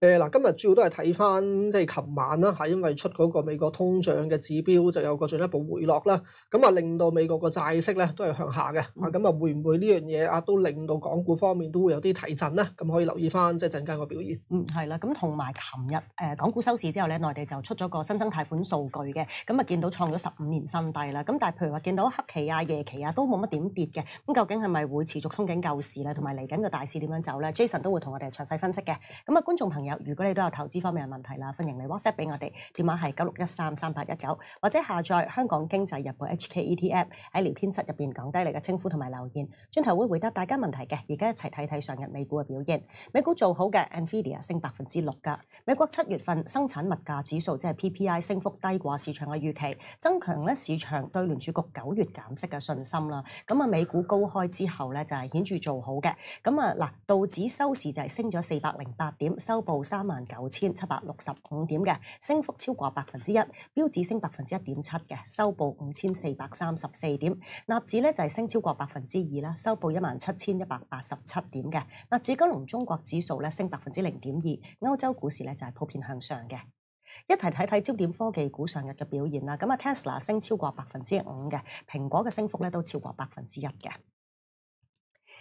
诶嗱，今日主要都系睇翻即系琴晚啦，系因为出嗰个美国通胀嘅指标就有个进一步回落啦，咁啊令到美国個债息咧都系向下嘅，咁啊会唔会呢样嘢啊都令到港股方面都会有啲提振咧？咁可以留意翻即系阵间个表现。嗯，系啦，咁同埋琴日诶港股收市之后咧，内地就出咗个新增贷款数据嘅，咁啊见到创咗十五年新低啦，咁但系譬如话见到黑期啊、夜期啊都冇乜点跌嘅，咁究竟系咪会持续憧憬旧市咧？同埋嚟紧个大市点样走咧？Jason 都会同我哋详细分析嘅，咁啊观众朋。友，如果你都有投資方面嘅問題啦，歡迎你 WhatsApp 俾我哋，電話係九六一三三八一九，或者下載香港經濟日報 HKET a p 喺聊天室入邊講低你嘅稱呼同埋留言，轉頭會回答大家問題嘅。而家一齊睇睇上日美股嘅表現，美股做好嘅，Nvidia 升百分之六噶，美國七月份生產物價指數即係 PPI 升幅低過市場嘅預期，增強咧市場對聯儲局九月減息嘅信心啦。咁啊，美股高開之後咧就係顯著做好嘅，咁啊嗱，道指收市就係升咗四百零八點，收報。报三万九千七百六十五点嘅，升幅超过百分之一，标指升百分之一点七嘅，收报五千四百三十四点。纳指咧就系升超过百分之二啦，收报一万七千一百八十七点嘅。纳指金融中国指数咧升百分之零点二，欧洲股市咧就普遍向上嘅。一齐睇睇焦点科技股上日嘅表现啦。咁啊，Tesla 升超过百分之五嘅，苹果嘅升幅咧都超过百分之一嘅。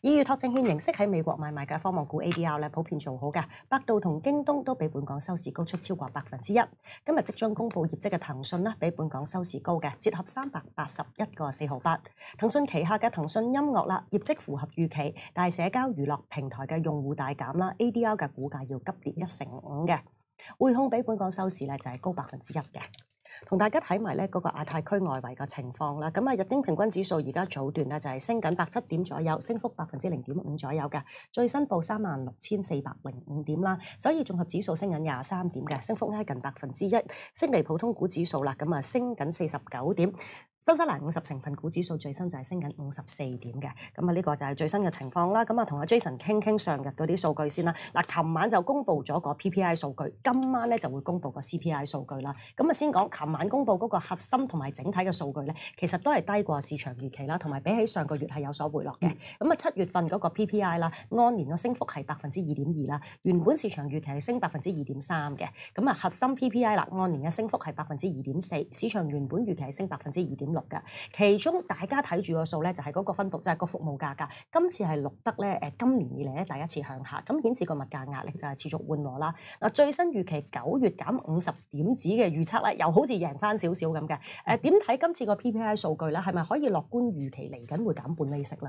以預托证券形式喺美国买卖嘅科望股 A D R 咧，普遍做好嘅。百度同京东都比本港收市高出超过百分之一。今日即将公布业绩嘅腾讯咧，比本港收市高嘅，折合三百八十一個四毫八。腾讯旗下嘅腾讯音乐啦，业绩符合预期，但係社交娱乐平台嘅用户大减啦，A D R 嘅股价要急跌一成五嘅，汇控比本港收市咧就係高百分之一嘅。同大家睇埋咧嗰個亞太區外圍嘅情況啦，咁啊日經平均指數而家早段咧就係升緊百七點左右，升幅百分之零點五左右嘅，最新報三萬六千四百零五點啦。所以綜合指數升緊廿三點嘅，升幅挨近百分之一。升嚟普通股指數啦，咁啊升緊四十九點。新西蘭五十成分股指數最新就係升緊五十四點嘅。咁啊呢個就係最新嘅情況啦。咁啊同阿 Jason 傾傾上日嗰啲數據先啦。嗱，琴晚就公布咗個 PPI 數據，今晚咧就會公布個 CPI 數據啦。咁啊先講。琴晚公布嗰個核心同埋整體嘅數據咧，其實都係低過市場預期啦，同埋比起上個月係有所回落嘅。咁啊，七月份嗰個 PPI 啦，按年嘅升幅係百分之二點二啦，原本市場預期係升百分之二點三嘅。咁啊，核心 PPI 啦，按年嘅升幅係百分之二點四，市場原本預期係升百分之二點六嘅。其中大家睇住個數咧，就係嗰個分佈，就係個服務價格，今次係錄得咧誒今年以嚟咧第一次向下，咁顯示個物價壓力就係持續緩和啦。嗱，最新預期九月減五十點子嘅預測咧，又好。好似贏翻少少咁嘅，誒點睇今次個 PPI 數據咧？係咪可以樂觀預期嚟緊會減半利息咧？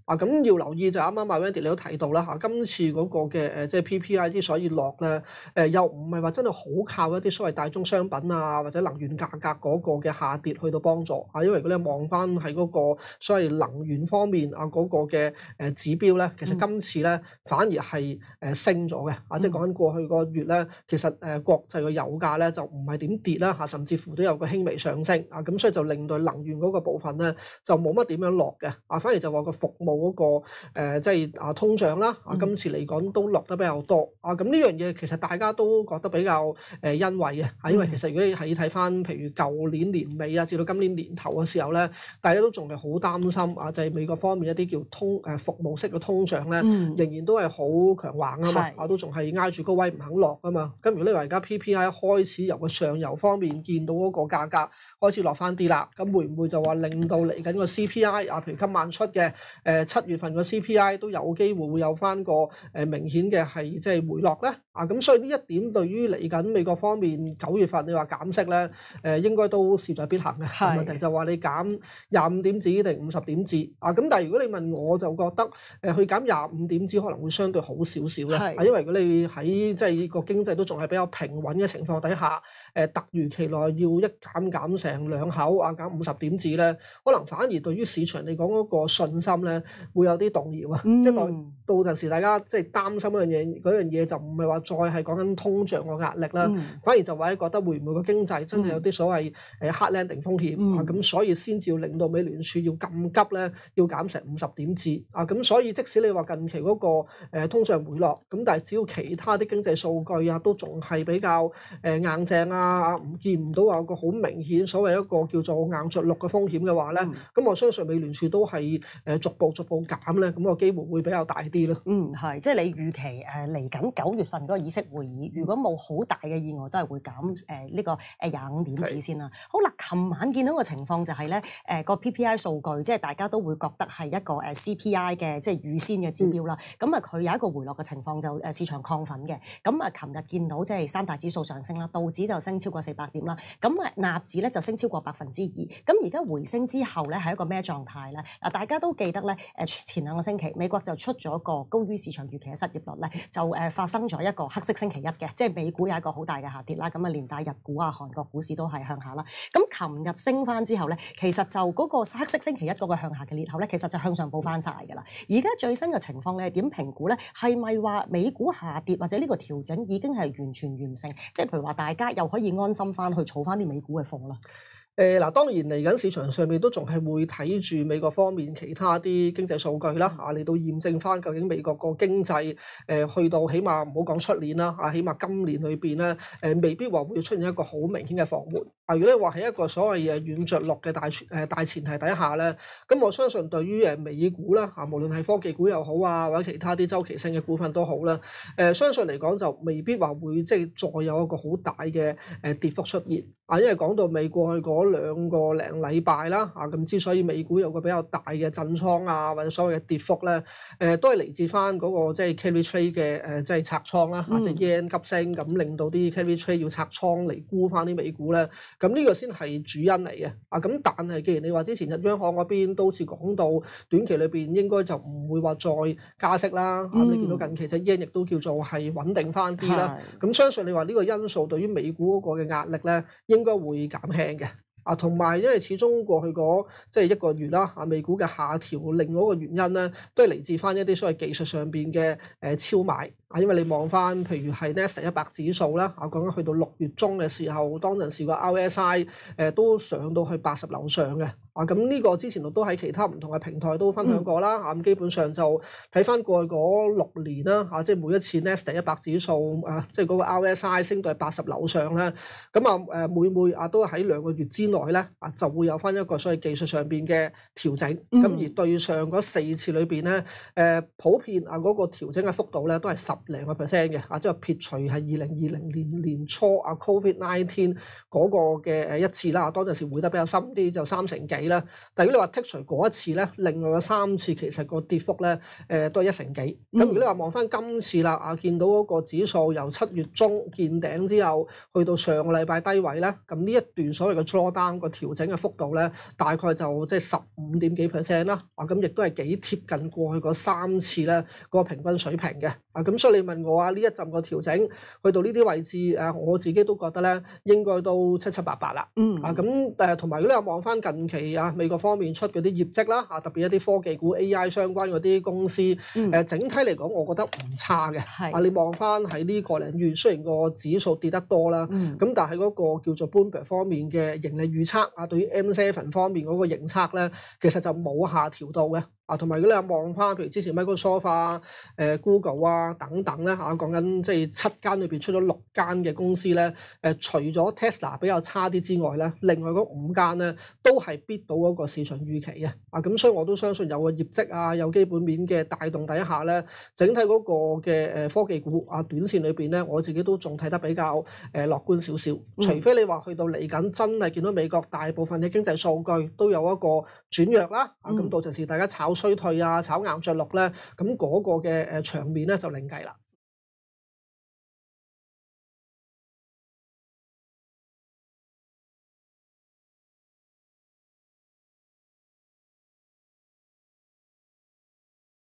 啊，咁要留意就啱啱阿 Wendy 你都睇到啦嚇，今次嗰個嘅誒即係 PPI 之所以落咧，誒又唔係話真係好靠一啲所謂大宗商品啊或者能源價格嗰個嘅下跌去到幫助啊，因為如果你望翻喺嗰個所謂能源方面啊嗰個嘅誒指標咧，其實今次咧反而係誒升咗嘅啊，即係講緊過去個月咧，其實誒國際嘅油價咧就唔係點跌啦嚇，甚至乎都有個輕微上升啊，咁所以就令到能源嗰個部分咧就冇乜點樣落嘅啊，反而就話個服務。嗰個即係啊通脹啦，今次嚟講都落得比較多啊。咁呢樣嘢其實大家都覺得比較誒欣慰嘅，啊，因為其實如果喺睇翻譬如舊年年尾啊，至到今年年頭嘅時候咧，大家都仲係好擔心啊，就係美國方面一啲叫通誒服務式嘅通脹咧，仍然都係好強橫啊嘛，啊都仲係挨住高位唔肯落啊嘛。咁如果呢個而家 PPI 開始由個上游方面見到嗰個價格開始落翻啲啦，咁會唔會就話令到嚟緊個 CPI 啊？譬如今晚出嘅誒。七月份個 CPI 都有機會會有翻個明顯嘅係即係回落咧啊！咁所以呢一點對於嚟緊美國方面九月份你話減息咧誒，應該都事在必行嘅。問題就話你減廿五點子定五十點子啊！咁但係如果你問我就覺得誒，去減廿五點子可能會相對好少少咧，因為如果你喺即係個經濟都仲係比較平穩嘅情況底下，誒突如其來要一減減成兩口啊減五十點子咧，可能反而對於市場嚟講嗰個信心咧～會有啲動搖啊！即係到到陣時，大家即係擔心嗰樣嘢，嗰樣嘢就唔係話再係講緊通脹個壓力啦，反而就話覺得會唔會個經濟真係有啲所謂誒 hard landing 風險啊？咁所以先至要令到美聯儲要咁急咧，要減成五十點子啊！咁所以即使你話近期嗰個通脹回落，咁但係只要其他啲經濟數據啊都仲係比較誒硬淨啊，唔見唔到話個好明顯所謂一個叫做硬着陸嘅風險嘅話咧，咁我相信美聯儲都係誒逐步。報減咧，咁個機會會比較大啲咯。嗯，係，即係你預期誒嚟緊九月份嗰個議息會議，如果冇好大嘅意外，都係會減誒呢個誒廿五點子先啦。好啦，琴晚見到個情況就係咧，誒個 PPI 數據，即係大家都會覺得係一個誒 CPI 嘅即係預先嘅指標啦。咁啊，佢有一個回落嘅情況，就誒市場亢奮嘅。咁啊，琴日見到即係三大指數上升啦，道指就升超過四百點啦。咁啊，納指咧就升超過百分之二。咁而家回升之後咧，係一個咩狀態咧？嗱，大家都記得咧。誒前兩個星期，美國就出咗個高於市場預期嘅失業率咧，就誒發生咗一個黑色星期一嘅，即係美股有一個好大嘅下跌啦。咁啊，連帶日股啊、韓國股市都係向下啦。咁琴日升翻之後咧，其實就嗰個黑色星期一嗰個向下嘅裂口咧，其實就向上補翻晒嘅啦。而家最新嘅情況咧，點評估咧？係咪話美股下跌或者呢個調整已經係完全完成？即係譬如話，大家又可以安心翻去儲翻啲美股嘅貨啦？诶，嗱，当然嚟紧市场上面都仲系会睇住美国方面其他啲经济数据啦，吓嚟到验证翻究竟美国个经济诶去到起码唔好讲出年啦，啊，起码今年里边咧，诶，未必话会出现一个好明显嘅放缓。啊，如果你话喺一个所谓嘅软着陆嘅大前诶大前提底下咧，咁我相信对于诶美股啦，啊，无论系科技股又好啊，或者其他啲周期性嘅股份都好啦，诶，相信嚟讲就未必话会即系再有一个好大嘅诶跌幅出现。啊，因為講到美過去嗰兩個零禮拜啦，啊，咁之所以美股有個比較大嘅震倉啊，或者所謂嘅跌幅咧，誒，都係嚟自翻嗰個即係 carry trade 嘅誒，即係拆倉啦，啊，即系 yen 急升咁，令到啲 carry trade 要拆倉嚟沽翻啲美股咧，咁呢個先係主因嚟嘅。啊，咁但係既然你話之前日央行嗰邊都好似講到短期裏邊應該就唔會話再加息啦，啊，你見到近期只 yen 亦都叫做係穩定翻啲啦，咁相信你話呢個因素對於美股嗰個嘅壓力咧，應應該會減輕嘅，啊，同埋因為始終過去嗰即係一個月啦，啊，美股嘅下調，另外一個原因咧，都係嚟自翻一啲所謂技術上邊嘅誒超買。啊，因為你望翻，譬如係 n e s t 一百指數啦，啊講緊去到六月中嘅時候，當陣時個 RSI 誒都上到去八十樓上嘅。啊，咁呢個之前都喺其他唔同嘅平台都分享過啦。啊，咁基本上就睇翻過去嗰六年啦。啊，即係每一次 n e s t 一百指數啊，即係嗰個 RSI 升到係八十樓上啦。咁啊誒，每每啊都喺兩個月之內咧，啊就會有翻一個所以技術上邊嘅調整。咁而對上嗰四次裏邊咧，誒普遍啊嗰個調整嘅幅度咧都係十。零個 percent 嘅，啊即係撇除係二零二零年年初啊 Covid Nineteen 嗰個嘅一次啦，當陣時會得比較深啲，就三成幾啦。但如果你話剔除嗰一次咧，另外嘅三次其實個跌幅咧，誒都係一成幾。咁如果你話望翻今次啦，啊見到嗰個指數由七月中見頂之後，去到上個禮拜低位咧，咁呢一段所謂嘅 drawdown 個調整嘅幅度咧，大概就即係十五點幾 percent 啦。啊咁亦都係幾貼近過去嗰三次咧嗰個平均水平嘅。啊咁所以。你問我啊，呢一陣個調整去到呢啲位置，誒，我自己都覺得咧，應該都七七八八啦。嗯。啊，咁誒，同埋如果你望翻近期啊，美國方面出嗰啲業績啦，啊，特別一啲科技股 AI 相關嗰啲公司，誒，整體嚟講，我覺得唔差嘅。啊，你望翻喺呢個兩月，雖然個指數跌得多啦，咁但係嗰個叫做 b u o o m b e r 方面嘅盈利預測啊，對於 M7 方面嗰個認測咧，其實就冇下調到嘅。啊，同埋有望翻，譬如之前 Microsof 啊、诶 Google 啊等等咧，吓讲紧即系七间里边出咗六间嘅公司咧，诶除咗 Tesla 比较差啲之外咧，另外嗰五间咧都系必到嗰个市场预期嘅，啊咁所以我都相信有个业绩啊，有基本面嘅带动底下咧，整体嗰个嘅诶科技股啊短线里边咧，我自己都仲睇得比较诶乐观少少，除非你话去到嚟紧真系见到美国大部分嘅经济数据都有一个转弱啦，啊咁到阵时大家炒。衰退啊，炒硬着陆咧，咁嗰個嘅誒場面咧就另計啦。